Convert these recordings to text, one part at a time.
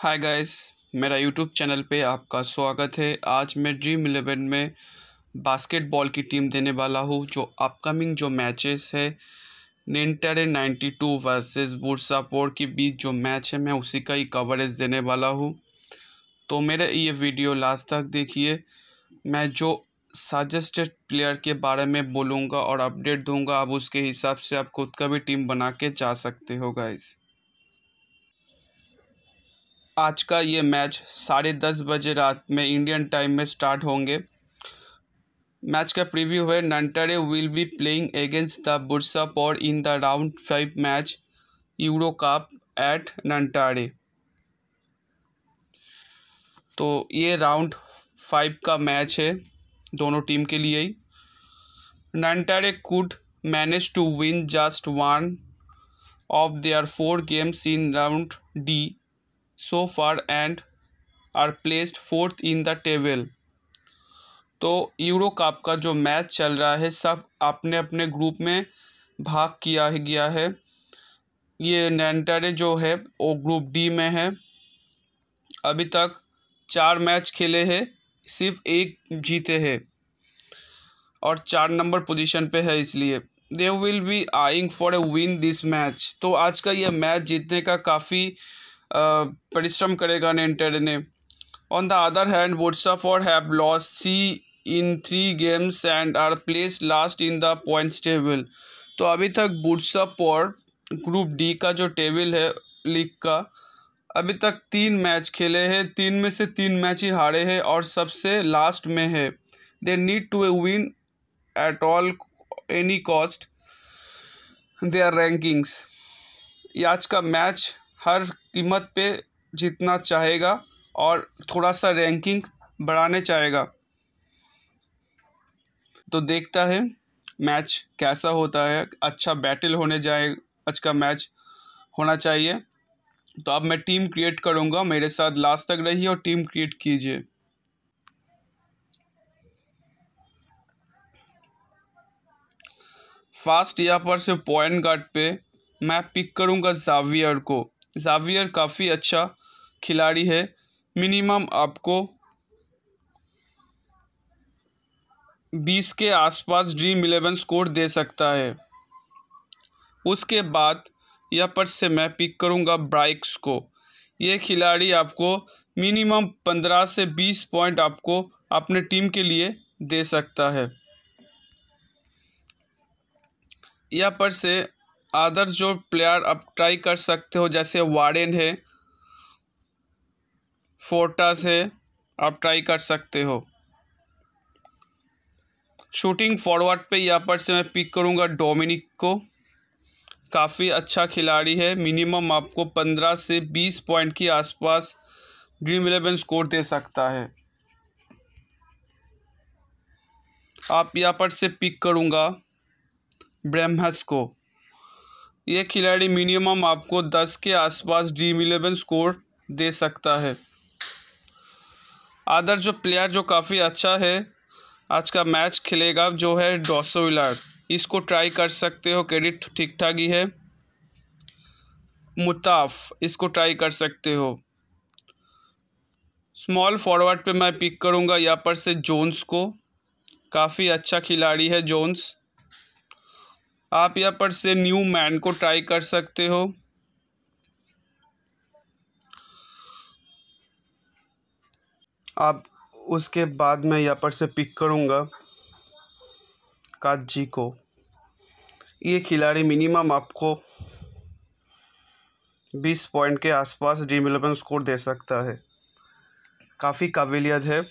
हाय guys मेरा YouTube channel पे आपका स्वागत है आज मैं ड्रीम इलेवन में बास्केटबॉल की टीम देने वाला हूँ जो अपकमिंग जो मैचेस है Nanterre ninety two versus Bursaspor के बीच जो मैच है मैं उसी का ही कवरेज देने वाला हूँ तो मेरा ये वीडियो लास्ट तक देखिए मैं जो सजेस्टेड प्लेयर के बारे में बोलूँगा और अपडेट दूँगा आप उसके हिसाब से आप खुद का भी टीम बना के जा सकते हो गाइज़ आज का ये मैच साढ़े दस बजे रात में इंडियन टाइम में स्टार्ट होंगे मैच का प्रीव्यू है Nanterre will be playing against the Bursa Bursaspor in the round five match Euro Cup at Nanterre तो ये राउंड फाइव का मैच है दोनों टीम के लिए ही Nanterre could manage to win just one of their four games in round D so far and are placed fourth in the table तो Euro Cup का जो मैच चल रहा है सब अपने अपने ग्रुप में भाग किया गया है ये नैंटारे जो है वो ग्रुप डी में है अभी तक चार मैच खेले हैं सिर्फ एक जीते हैं और चार नंबर पोजीशन पे है इसलिए they will be eyeing for a win this match तो आज का यह मैच जीतने का काफ़ी परिश्रम करेगा नेंटेड ने on the other hand Bursaspor have loss see in three games and are place last in the points table तो अभी तक पॉर ग्रुप डी का जो टेबल है लीग का अभी तक तीन मैच खेले हैं तीन में से तीन मैच ही हारे हैं और सबसे लास्ट में है they need to win at all any cost they are rankings आज का मैच हर कीमत पे जीतना चाहेगा और थोड़ा सा रैंकिंग बढ़ाने चाहेगा तो देखता है मैच कैसा होता है अच्छा बैटल होने जाए आज का मैच होना चाहिए तो अब मैं टीम क्रिएट करूँगा मेरे साथ लास्ट तक रहिए और टीम क्रिएट कीजिए फास्ट यहाँ पर से पॉइंट गार्ड पे मैं पिक करूंगा जावियर को जावियर काफ़ी अच्छा खिलाड़ी है मिनिमम आपको बीस के आसपास ड्रीम इलेवन स्कोर दे सकता है उसके बाद यह पर से मैं पिक करूँगा ब्राइक्स को ये खिलाड़ी आपको मिनिमम पंद्रह से बीस पॉइंट आपको अपने टीम के लिए दे सकता है यह पर से अदर जो प्लेयर आप ट्राई कर सकते हो जैसे वारेन है फोर्टास है आप ट्राई कर सकते हो शूटिंग फॉरवर्ड पे यहाँ पर से मैं पिक करूँगा डोमिनिक को काफ़ी अच्छा खिलाड़ी है मिनिमम आपको पंद्रह से बीस पॉइंट के आसपास ड्रीम इलेवन स्कोर दे सकता है आप यहाँ पर से पिक करूँगा ब्रह्मस को ये खिलाड़ी मिनिमम आपको दस के आसपास ड्रीम इलेवन स्कोर दे सकता है अदर जो प्लेयर जो काफ़ी अच्छा है आज का मैच खेलेगा जो है डोसोविलार इसको ट्राई कर सकते हो क्रेडिट ठीक ठाक ही है मुताफ इसको ट्राई कर सकते हो स्मॉल फॉरवर्ड पे मैं पिक करूँगा यहाँ पर से जोन्स को काफ़ी अच्छा खिलाड़ी है जोन्स आप यहाँ पर से न्यू मैन को ट्राई कर सकते हो आप उसके बाद मैं यहाँ पर से पिक करूँगा काजी को ये खिलाड़ी मिनिमम आपको बीस पॉइंट के आसपास ड्रीम इलेवन स्कोर दे सकता है काफ़ी काबिलियत है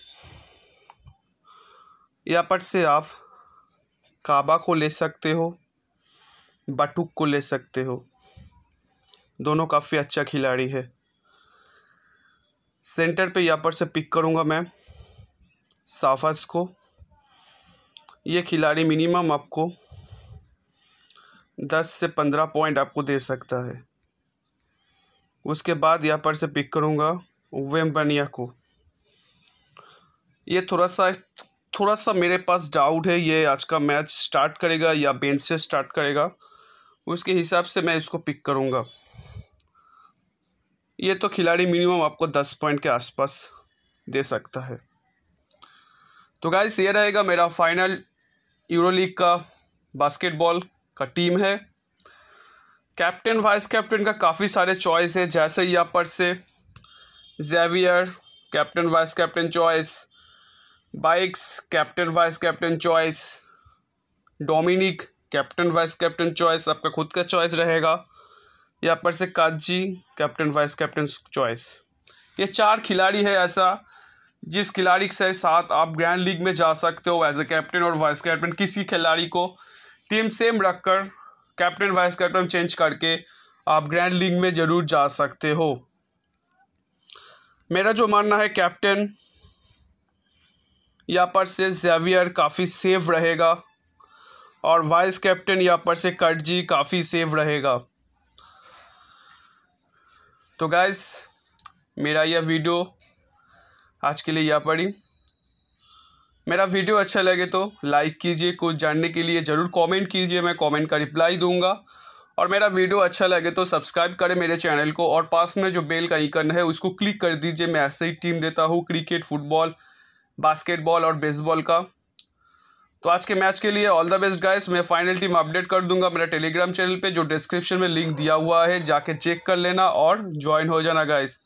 यहाँ पर से आप काबा को ले सकते हो बाटुक को ले सकते हो दोनों काफ़ी अच्छा खिलाड़ी है सेंटर पे यहाँ पर से पिक करूँगा मैं साफस को ये खिलाड़ी मिनिमम आपको दस से पंद्रह पॉइंट आपको दे सकता है उसके बाद यहाँ पर से पिक करूँगा वेम्बनिया को ये थोड़ा सा थोड़ा सा मेरे पास डाउट है ये आज का मैच स्टार्ट करेगा या बेंच से स्टार्ट करेगा उसके हिसाब से मैं इसको पिक करूँगा ये तो खिलाड़ी मिनिमम आपको दस पॉइंट के आसपास दे सकता है तो गाइस ये रहेगा मेरा फाइनल यूरोग का बास्केटबॉल का टीम है कैप्टन वाइस कैप्टन का काफ़ी सारे चॉइस है जैसे यहाँ पर से Xavier captain vice captain choice बाइक्स captain vice captain choice Dominic captain vice captain choice आपका खुद का चॉइस रहेगा या पर से काजी कैप्टन वाइस कैप्टन चॉइस ये चार खिलाड़ी है ऐसा जिस खिलाड़ी के साथ आप ग्रैंड लीग में जा सकते हो एज ए कैप्टन और वाइस कैप्टन किसी खिलाड़ी को टीम सेम रख कर कैप्टन वाइस कैप्टन चेंज करके आप ग्रैंड लीग में ज़रूर जा सकते हो मेरा जो मानना है कैप्टन यहाँ पर से जेवियर काफ़ी सेफ रहेगा और वाइस कैप्टन यहाँ पर से कट जी काफ़ी सेफ रहेगा तो गाइस मेरा यह वीडियो आज के लिए यहाँ पर ही मेरा वीडियो अच्छा लगे तो लाइक कीजिए कुछ जानने के लिए ज़रूर कमेंट कीजिए मैं कमेंट का रिप्लाई दूंगा और मेरा वीडियो अच्छा लगे तो सब्सक्राइब करें मेरे चैनल को और पास में जो बेल का आइकन है उसको क्लिक कर दीजिए मैं ऐसे ही टीम देता हूँ क्रिकेट फुटबॉल बास्केटबॉल और बेसबॉल का तो आज के मैच के लिए ऑल द बेस्ट गाइस मैं फाइनल टीम अपडेट कर दूंगा मेरा टेलीग्राम चैनल पे जो डिस्क्रिप्शन में लिंक दिया हुआ है जाके चेक कर लेना और ज्वाइन हो जाना गाइस